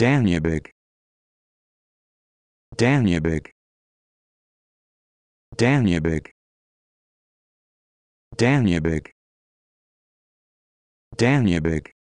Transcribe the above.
Danubik Danubik Danubik Danubik Danubik